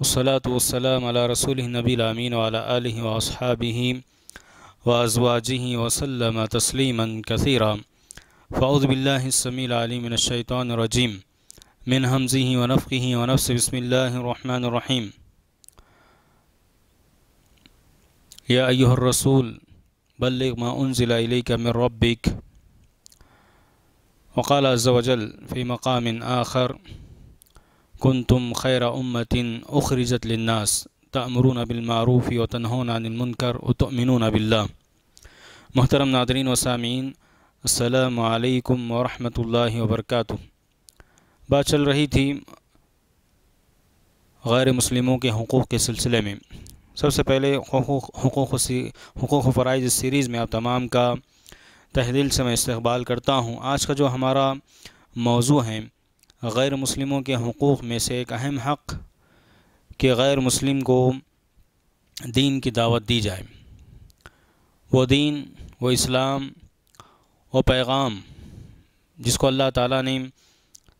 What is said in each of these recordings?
वसलातम रसूल नबीआमीन वालबी वाजवाजी वसलम तस्लीमा कसरा फ़ाउज़बिल्लासमीमशैतरजीम मिन हमज़ी वनफ़ी वनफ़ बसमीम या अयोहरसूल बल्ल माउनज़िला मिर रबिक वक़ाल अज़वजल फ़ी मकाम आखर कुन तुम खैर उम्मतिन उखरजत लन्नास तमरून बिलमारूफ़ी व तनहनानमनकर उतमिन बिल्ला मोहतरम नादरीन व सामीन अल्लाम वरहमल वर्क बात चल रही थी गैर मुस्लिमों के हकूक़ के सिलसिले में सबसे पहले हकूक़ फ़राइज सीरीज़ में आप तमाम का तहदील से मैं इस्तबाल करता हूँ आज का जो हमारा मौजू है गैर मुस्लिमों के हकूक़ में से एक अहम हक़ कि गैर मुस्लिम को दीन की दावत दी जाए वो दीन वो इस्लाम वो पैगाम जिसको अल्लाह ताला ने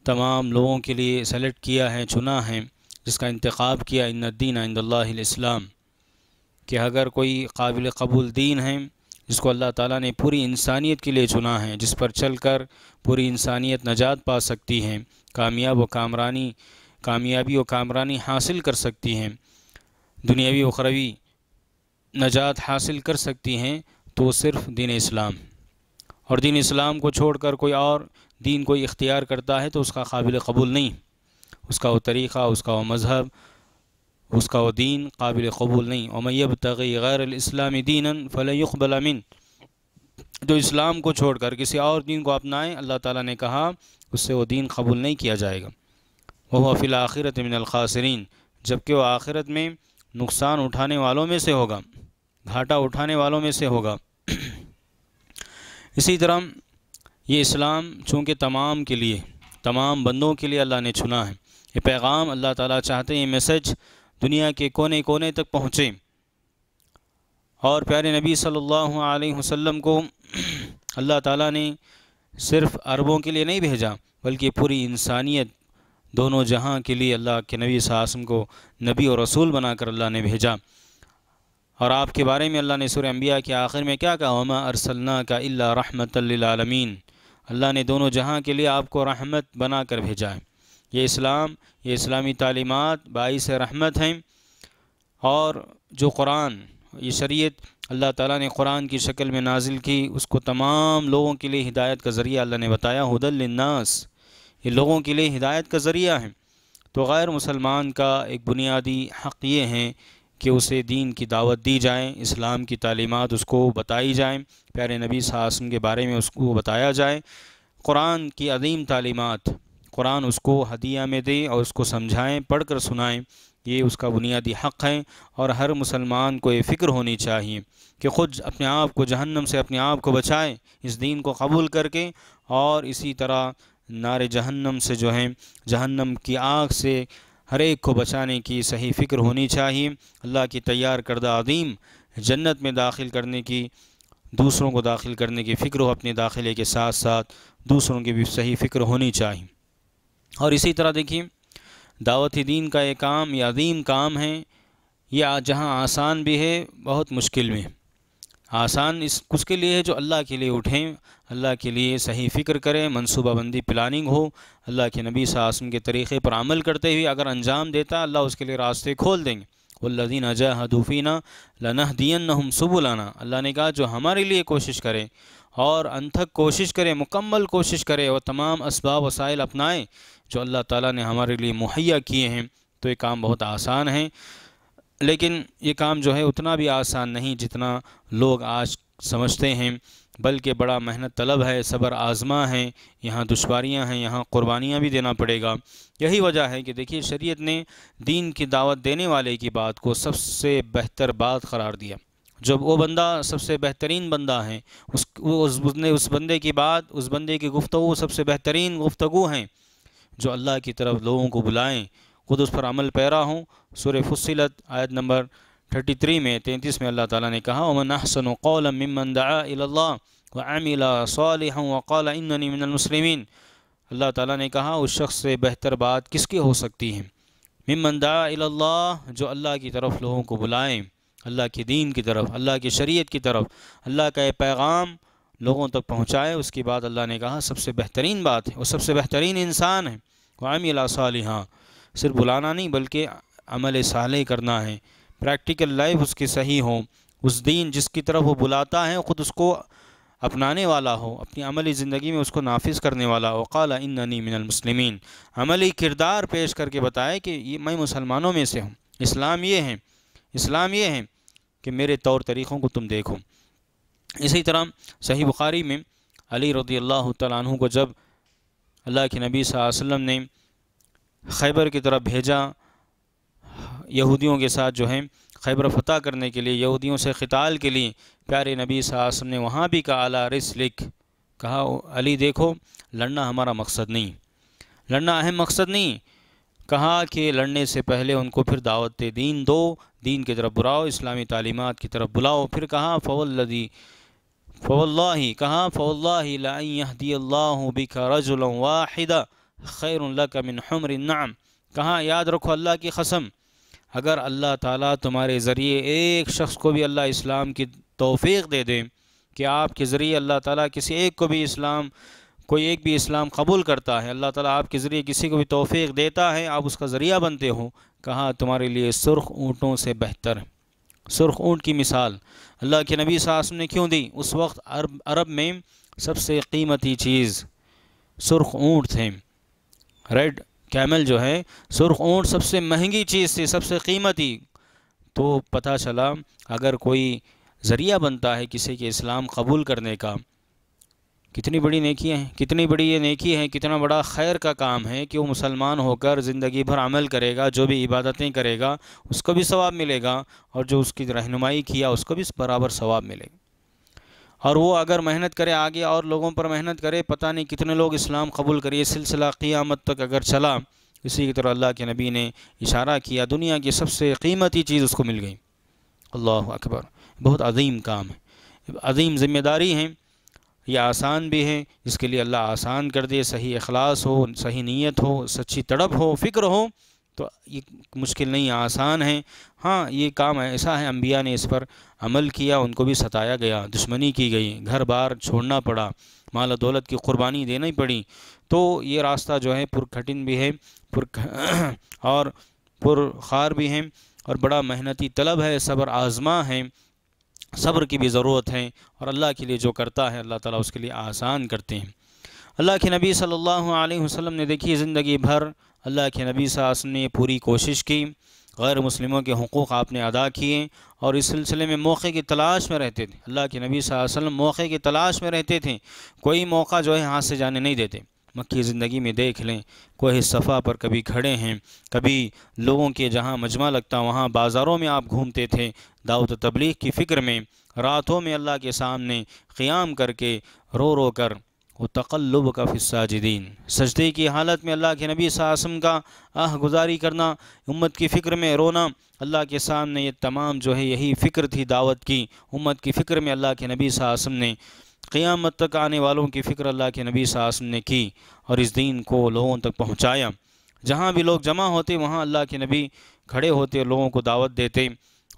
तमाम लोगों के लिए सेलेक्ट किया है चुना है जिसका इंतखब किया इन दीन इंदल्लाम कि अगर कोई काबिल कबूल दीन है जिसको अल्लाह ताला ने पूरी इंसानियत के लिए चुना है जिस पर चलकर पूरी इंसानियत नजात पा सकती है कामयाब व कामरानी कामयाबी व कामरानी हासिल कर सकती हैं दुनियावी वखरवी नजात हासिल कर सकती हैं तो सिर्फ दीन इस्लाम और दीन इस्लाम को छोड़कर कोई और दीन कोई इख्तियार करता है तो उसका काबिल कबूल नहीं उसका वो तरीक़ा उसका वो मज़हब उसका वो दीन काबिल कबूल नहीं उमैब तगी इस्लामी दीन फ़लबल अमिन जो इस्लाम को छोड़कर किसी और दीन को अपनाएं अल्लाह ताला ने कहा उससे वो दीन कबूल नहीं किया जाएगा वह फिल आखिरत मिनलखासरीन जबकि वह आखिरत में नुकसान उठाने वालों में से होगा घाटा उठाने वालों में से होगा इसी तरह ये इस्लाम चूँकि तमाम के लिए तमाम बंदों के लिए अल्लाह ने चुना है ये पैगाम अल्लाह ताला चाहते हैं ये मैसेज दुनिया के कोने कोने तक पहुँचे और प्यारे नबी सल्लल्लाहु अलैहि वसल्लम को अल्लाह ताला ने सिर्फ अरबों के लिए नहीं भेजा बल्कि पूरी इंसानियत दोनों जहां के लिए अल्लाह के नबी सासम को नबी और रसूल बनाकर अल्लाह ने भेजा और आपके बारे में अल्लाह ने सुर अम्बिया के आखिर में क्या कहा वमा अरसलना का अल्ला रहमतमीन आलमीन अल्लाह ने दोनों जहां के लिए आपको रहमत बनाकर भेजा है ये इस्लाम ये इस्लामी तालीमत बाईस रहमत हैं और जो कुरान ये शरीयत अल्लाह ताला ने कुरान की शक्ल में नाजिल की उसको तमाम लोगों के लिए हिदायत का ज़रिया अल्लाह ने बताया हदलनास ये लोगों के लिए हिदायत का ज़रिया है तो गैर मुसलमान का एक बुनियादी हक़ ये हैं कि उसे दीन की दावत दी जाए इस्लाम की तालीमत उसको बताई जाए प्यारे नबी सासम के बारे में उसको बताया जाए कुरान की अदीम तालीमत क़ुरान उसको हदिया में दें और उसको समझाएं पढ़कर सुनाएं ये उसका बुनियादी हक़ है और हर मुसलमान को ये फ़िक्र होनी चाहिए कि ख़ुद अपने आप को जहन्नम से अपने आप को बचाएं इस दीन को कबूल करके और इसी तरह नार जहन्नम से जो है जहन्नम की आग से हर एक को बचाने की सही फ़िक्र होनी चाहिए अल्लाह की तैयार करदा अदीम जन्नत में दाखिल करने की दूसरों को दाखिल करने की फ़िक्र हो अपने दाखिले के साथ साथ दूसरों की भी सही फ़िक्र होनी चाहिए और इसी तरह देखिए दावत दीन का ये काम ये अदीम काम है यह जहाँ आसान भी है बहुत मुश्किल भी आसान इस उसके लिए है जो अल्लाह के लिए उठें अल्लाह के लिए सही फ़िक्र करें मनसूबाबंदी प्लानिंग हो अल्लाह के नबी सासम के तरीक़े पर अमल करते हुए अगर अंजाम देता अल्लाह उसके लिए रास्ते खोल देंगे वल्लिन अजा हदूफ़ीना लनह दियन हम सुबुलाना अल्लाह ने कहा जो हमारे लिए कोशिश करें और अनथक कोशिश करें मुकम्मल कोशिश करें और तमाम इसबाब वसाइल अपनाएं जो अल्लाह ताला ने हमारे लिए मुहैया किए हैं तो ये काम बहुत आसान है लेकिन ये काम जो है उतना भी आसान नहीं जितना लोग आज समझते हैं बल्कि बड़ा मेहनत तलब है सब्र आज़मा है यहाँ दुशारियाँ हैं यहाँ क़ुरबानियाँ भी देना पड़ेगा यही वजह है कि देखिए शरीयत ने दीन की दावत देने वाले की बात को सबसे बेहतर बात करार दिया जब वो बंदा सबसे बेहतरीन बंदा है उस वो उस उसने उस बंदे की बात उस बंदे की गुफ्तु सबसे बेहतरीन गुफ्तु हैं जो अल्लाह की तरफ लोगों को बुलाएं खुद उस पर अमल पैरा हूँ सुर फसिलत आयत नंबर थर्टी थ्री में तैंतीस में अल्लाह ताला ने कहा अमन अहसन कौल ममन व अल्लाह ताला ने कहा उस शख्स से बेहतर बात किसकी हो सकती है ममन दाला जो अल्लाह की तरफ लोगों को बुलाएँ अल्लाह के दीन की तरफ अल्लाह की शरीयत की तरफ अल्लाह का पैगाम लोगों तक पहुँचाए उसके बाद अल्लाह ने कहा सबसे बेहतरीन बात है और सबसे बेहतरीन इंसान है वामिला हाँ सिर्फ बुलाना नहीं बल्कि अमल साल करना है प्रैक्टिकल लाइफ उसकी सही हो उस दीन जिसकी तरफ वो बुलाता है ख़ुद उसको अपनाने वाला हो अपनी अमली ज़िंदगी में उसको नाफिज करने वाला हो इन नी मिनमसलम अमली किरदार पेश करके बताए कि ये मैं मुसलमानों में से हूँ इस्लाम ये हैं इस्लाम ये है कि मेरे तौर तरीक़ों को तुम देखो इसी तरह सही बुखारी में अली रदी अल्लाह तु को जब अल्लाह के नबी सल्लम ने खैबर की तरफ भेजा यहूदियों के साथ जो है खैबर फतह करने के लिए यहूदियों से ख़िताल के लिए प्यारे नबी वसल्लम ने वहाँ भी कहा अला लिख कहा अली देखो लड़ना हमारा मकसद नहीं लड़ना अहम मकसद नहीं कहा कि लड़ने से पहले उनको फिर दावत दीन दो दीन की तरफ बुलाओ इस्लामी तालीमत की तरफ बुलाओ फिर कहा फ़वल्लदी फ़वल्ला कहा फ़वल्लाहदील्लाबिका रजुल खैर का मिन हमर नाम कहा याद रखो अल्लाह की कसम अगर अल्लाह ताला तुम्हारे ज़रिए एक शख्स को भी अल्लाह इस्लाम की तोफ़ी दे दें कि आपके ज़रिए अल्लाह ताला किसी एक को भी इस्लाम कोई एक भी इस्लाम कबूल करता है अल्लाह ताला आपके ज़रिए किसी को भी तोफ़ी देता है आप उसका ज़रिया बनते हो कहा तुम्हारे लिए सुर्ख ऊँटों से बेहतर सुर्ख ऊँट की मिसाल अल्लाह के नबी सासम ने क्यों दी उस वक्त अरब अरब में सबसे कीमती चीज़ सुर्ख ऊँट थे रेड कैमल जो है सुर्ख ऊँट सबसे महंगी चीज़ थी सबसे कीमती तो पता चला अगर कोई ज़रिया बनता है किसी के इस्लाम कबूल करने का कितनी बड़ी नेकी हैं कितनी बड़ी ये नेकी है कितना बड़ा खैर का काम है कि वो मुसलमान होकर ज़िंदगी भर अमल करेगा जो भी इबादतें करेगा उसको भी सवाब मिलेगा और जो उसकी रहनुमाई किया उसको भी बराबर सवाब मिलेगा और वो अगर मेहनत करे आगे और लोगों पर मेहनत करे पता नहीं कितने लोग इस्लाम कबूल करिए सिलसिला क़ियामत तक अगर चला इसी की तरह अल्लाह के नबी ने इशारा किया दुनिया की सबसे कीमती चीज़ उसको मिल गई अल्लाह अकबर बहुत अजीम काम है अजीम ज़िम्मेदारी हैं ये आसान भी हैं इसके लिए अल्लाह आसान कर दे सही अखलास हो सही नीयत हो सच्ची तड़प हो फ़िक्र हो तो ये मुश्किल नहीं आसान है हाँ ये काम ऐसा है अम्बिया ने इस पर अमल किया उनको भी सताया गया दुश्मनी की गई घर बार छोड़ना पड़ा माल दौलत की कुर्बानी देना ही पड़ी तो ये रास्ता जो है पुरखटिन भी है पुर और पुरखार भी हैं और बड़ा मेहनती तलब है सब्र आज़मा है सब्र की भी ज़रूरत है और अल्लाह के लिए जो करता है अल्लाह ताला उसके लिए आसान करते हैं अल्लाह के नबी सल्लल्लाहु अलैहि वसल्लम ने देखी ज़िंदगी भर अल्लाह के नबी सास ने पूरी कोशिश की गैर मुस्लिमों के हकूक़ आपने अदा किए और इस सिलसिले में मौके की तलाश में रहते थे अल्लाह के नबी वसल्लम मौके की तलाश में रहते थे कोई मौका जो है हाथ से जाने नहीं देते मक्की ज़िंदगी में देख लें कोह सफ़ा पर कभी खड़े हैं कभी लोगों के जहां मजमा लगता वहां बाज़ारों में आप घूमते थे दावत तबलीग की फ़िक्र में रातों में अल्लाह के सामने क़्याम करके रो रो कर वो तकल्लुब का फ़िसाजिदीन सजदे की हालत में अल्लाह के नबी सासम का आह गुजारी करना उम्मत की फ़िक्र में रोना अल्लाह के सामने ये तमाम जो है यही फ़िक्र थी दावत की उम्मत की फ़िक्र में अल्लाह के नबी सासम ने क़ियामत तक आने वालों की फ़िक्र अल्लाह के नबी सासम ने की और इस दीन को लोगों तक पहुँचाया जहाँ भी लोग जमा होते वहाँ अल्लाह के नबी खड़े होते लोगों को दावत देते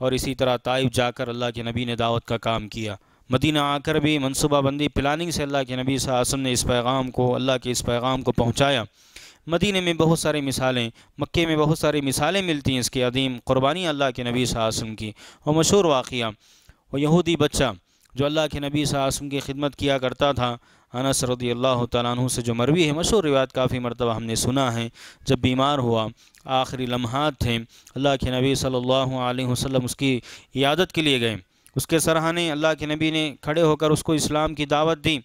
और इसी तरह ताइफ जाकर अल्लाह के नबी ने दावत का काम किया मदीना आकर भी मनसूबाबंदी प्लानिंग से अल्लाह के नबी सासम ने इस पैगाम को अल्लाह के इस पैगाम को पहुँचाया मदीने में बहुत सारी मिसालें मक्के में बहुत सारी मिसालें मिलती हैं इसके अदीम क़ुरबानी अल्लाह के नबी सासम की और मशहूर वाक़ा और यहूदी बच्चा जो अल्लाह के नबी सासम की खिदमत किया करता था अनस रदी अल्लाह तु से जो मरवी है मशहूर रिवायत काफ़ी मरतबा हमने सुना है जब बीमार हुआ आखिरी लम्हात थे अल्लाह के नबी सल्लल्लाहु अलैहि वसल्लम उसकी यादत के लिए गए उसके सरहाने अल्लाह के नबी ने खड़े होकर उसको इस्लाम की दावत दी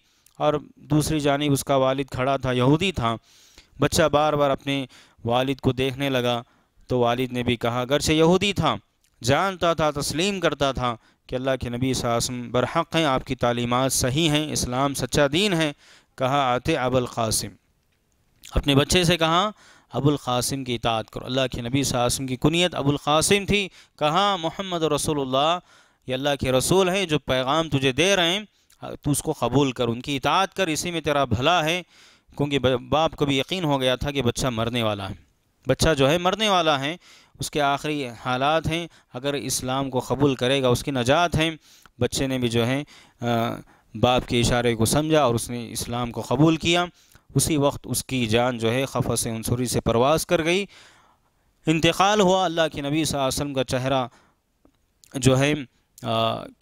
और दूसरी जानब उसका वालिद खड़ा था यहूदी था बच्चा बार बार अपने वालिद को देखने लगा तो वालिद ने भी कहा अगर से यहूदी था जानता था तस्लीम करता था कि अल्लाह के नबी सासम बरहक़ हैं आपकी तालीमत सही हैं इस्लाम सच्चा दीन है कहा आते अबुल कासिम अपने बच्चे से कहा अबुल कासिम की इतात करो अल्लाह के नबी सासम की कुनीत अबुल कासिम थी कहा मोहम्मद रसोल्ला ये अल्लाह के रसूल हैं जो पैगाम तुझे दे रहे हैं तो उसको कबूल कर उनकी इतात कर इसी में तेरा भला है क्योंकि बाप को भी यकीन हो गया था कि बच्चा मरने वाला है बच्चा जो है मरने वाला है उसके आखिरी हालात हैं अगर इस्लाम को कबूल करेगा उसकी नजात हैं बच्चे ने भी जो है बाप के इशारे को समझा और उसने इस्लाम को कबूल किया उसी वक्त उसकी जान जो है खफा से अंसुरी से परवास कर गई इंतकाल हुआ अल्लाह के नबी आसम का चेहरा जो है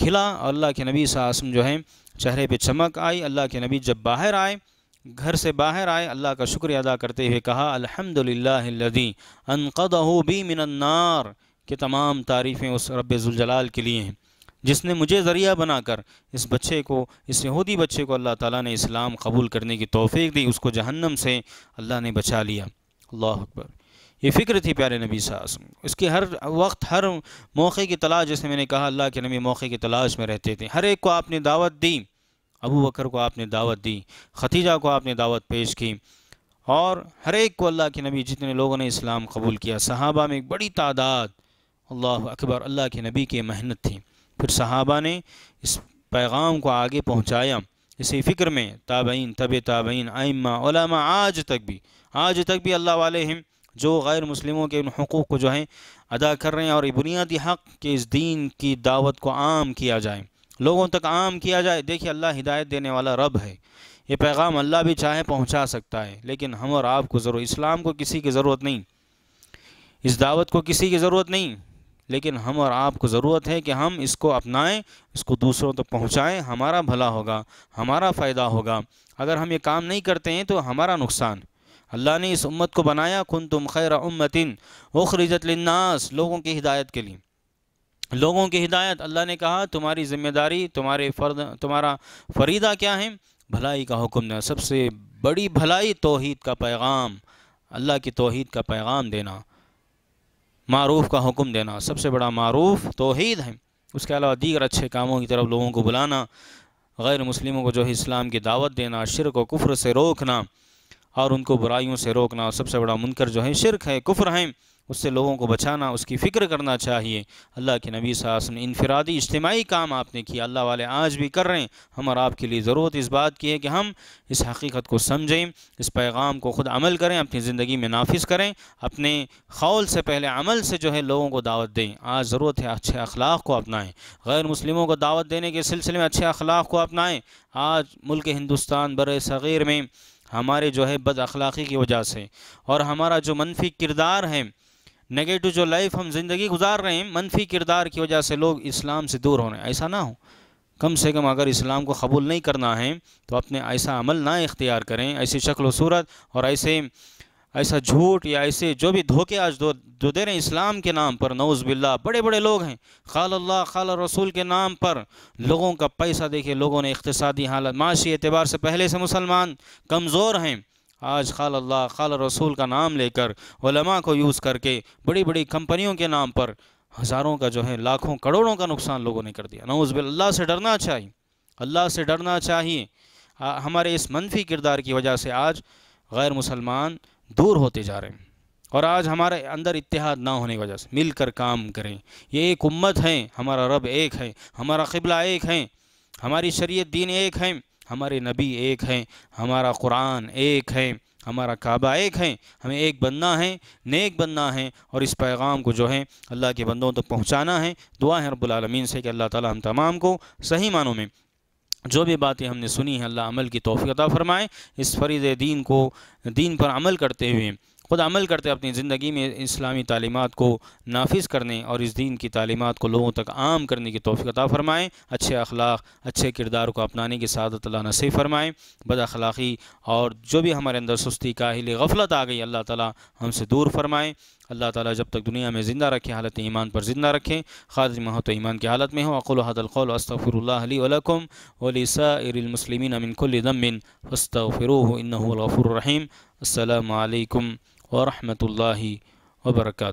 खिला अल्लाह के नबी आसम जो है चेहरे पे चमक आई अल्लाह के नबी जब बाहर आए घर से बाहर आए अल्लाह का शुक्रिया अदा करते हुए कहा अल्हम्दुलिल्लाहिल्लज़ी अनक़दहु बी मिनन्नार के तमाम तारीफ़ें उस रब्ज़ुलजलाल के लिए हैं जिसने मुझे ज़रिया बनाकर इस बच्चे को इस यहूदी बच्चे को अल्लाह ताला ने इस्लाम कबूल करने की तोफ़ी दी उसको जहन्नम से अल्लाह ने बचा लिया अल्लाह अकबर ये फ़िक्र थी प्यारे नबी सासम इसके हर वक्त हर मौके की तलाश जैसे मैंने कहा अल्लाह के नबी मौके की तलाश में रहते थे हर एक को आपने दावत दी अबू बकर को आपने दावत दी खतीजा को आपने दावत पेश की और हर एक को अल्लाह के नबी जितने लोगों ने इस्लाम कबूल किया सहाबा में एक बड़ी तादाद अल्लाह अकबर अल्लाह के नबी की मेहनत थी फिर सहाबा ने इस पैगाम को आगे पहुँचाया इसी फ़िक्र में ताबीन तब ताबीन आइमा आज तक भी आज तक भी अल्लाह वाले हैं जो गैर मुस्लिमों के उन हकूक़ को जो है अदा कर रहे हैं और बुनियादी हक़ के इस दीन की दावत को आम किया जाए लोगों तक आम किया जाए देखिए अल्लाह हिदायत देने वाला रब है ये पैगाम अल्लाह भी चाहे पहुंचा सकता है लेकिन हम और आपको ज़रूर इस्लाम को किसी की ज़रूरत नहीं इस दावत को किसी की ज़रूरत नहीं लेकिन हम और आपको ज़रूरत है कि हम इसको अपनाएं इसको दूसरों तक तो पहुंचाएं हमारा भला होगा हमारा फ़ायदा होगा अगर हम ये काम नहीं करते हैं तो हमारा नुकसान अल्लाह ने इस उम्मत को बनाया खुन तुम खैर उम्मतिन वखरजत लन्नास लोगों की हिदायत के लिए लोगों की हिदायत अल्लाह ने कहा तुम्हारी ज़िम्मेदारी तुम्हारे फ़र्द तुम्हारा फरीदा क्या है भलाई का हुक्म देना सबसे बड़ी भलाई तोहद का पैगाम अल्लाह की तोहद का पैगाम देना मरूफ़ का हुक्म देना सबसे बड़ा मरूफ़ तोहद है उसके अलावा दीगर अच्छे कामों की तरफ लोगों को बुलाना गैर मुस्लिमों को जो है इस्लाम की दावत देना शिर को कुफ्र से रोकना और उनको बुराइयों से रोकना सबसे बड़ा मुनकर जो है शिरक है कुफ्र हैं उससे लोगों को बचाना उसकी फ़िक्र करना चाहिए अल्लाह के नबी साहब इनफरादी इज्तमाही काम आपने किया अल्लाह वाले आज भी कर रहे हैं हम और आपके लिए ज़रूरत इस बात की है कि हम इस हकीकत को समझें इस पैगाम को ख़ुद अमल करें अपनी ज़िंदगी में नाफिज करें अपने खौल से पहले अमल से जो है लोगों को दावत दें आज ज़रूरत है अच्छे अखलाक को अपनाएँ गैर मुस्लिमों को दावत देने के सिलसिले में अच्छे अखलाक को अपनाएँ आज मुल्क हिंदुस्तान बर सग़ीर में हमारे जो है बद अखलाक़ी की वजह से और हमारा जो मनफी किरदार है नेगेटिव जो लाइफ हम ज़िंदगी गुजार रहे हैं मनफी किरदार की वजह से लोग इस्लाम से दूर हो रहे हैं ऐसा ना हो कम से कम अगर इस्लाम को कबूल नहीं करना है तो अपने ऐसा अमल ना इख्तियार करें ऐसी शक्ल सूरत और ऐसे ऐसा झूठ या ऐसे जो भी धोखे आज दो जो दे रहे हैं इस्लाम के नाम पर नौज़ बिल्ला बड़े बड़े लोग हैं खाल अल्लाह खाल रसूल के नाम पर लोगों का पैसा देखे लोगों ने इकतदी हालत माशी एतबार से पहले से मुसलमान कमज़ोर हैं आज खाल अल्लाह खाल रसूल का नाम लेकर वलमा को यूज़ करके बड़ी बड़ी कंपनियों के नाम पर हज़ारों का जो है लाखों करोड़ों का नुकसान लोगों ने कर दिया नौज बिल अल्लाह से डरना चाहिए अल्लाह से डरना चाहिए हमारे इस मनफी किरदार की वजह से आज गैर मुसलमान दूर होते जा रहे हैं और आज हमारे अंदर इतिहाद ना होने की वजह से मिलकर काम करें ये एक उम्मत है हमारा रब एक है हमारा किबला एक है हमारी शरीय दीन एक है हमारे नबी एक हैं हमारा कुरान एक है हमारा काबा एक है हमें एक बनना है नेक बनना है और इस पैगाम को जो है अल्लाह के बंदों तक तो पहुँचाना है दुआ है रबालमीन से कि अल्लाह ताली हम तमाम को सही मानों में जो भी बातें हमने सुनी हैं अल्लाह अमल की तोफ़ी अता इस फरीद दीन को दीन पर अमल करते हुए खुद अमल करते अपनी ज़िंदगी में इस्लामी तालीमत को नाफिज करने और इस दीन की तालीमत को लोगों तक आम करने की तोफ़ी फ़रमाएँ अच्छे अखलाक अच्छे किरदार को अपनाने की सदत अल्लाह नसीब फ़रमाएँ बद अखलाक़ी और जो भी हमारे अंदर सुस्ती काहिल गफलत आ गई अल्लाह ताली हमसे दूर फरमाएँ अल्लाह ताला जब तक दुनिया में ज़िंदा रखें हालत ईमान पर ज़िंदा रखें खादि में हो तो ईमान की हालत में हो अकुल हदलकौल अस्तफ़िरल्लाकम वलिसमसलिमिन अमिनकुलदमिन वस्तफ़िर इन्नफ़ुररहीम अल्लाम वरहमल वर्का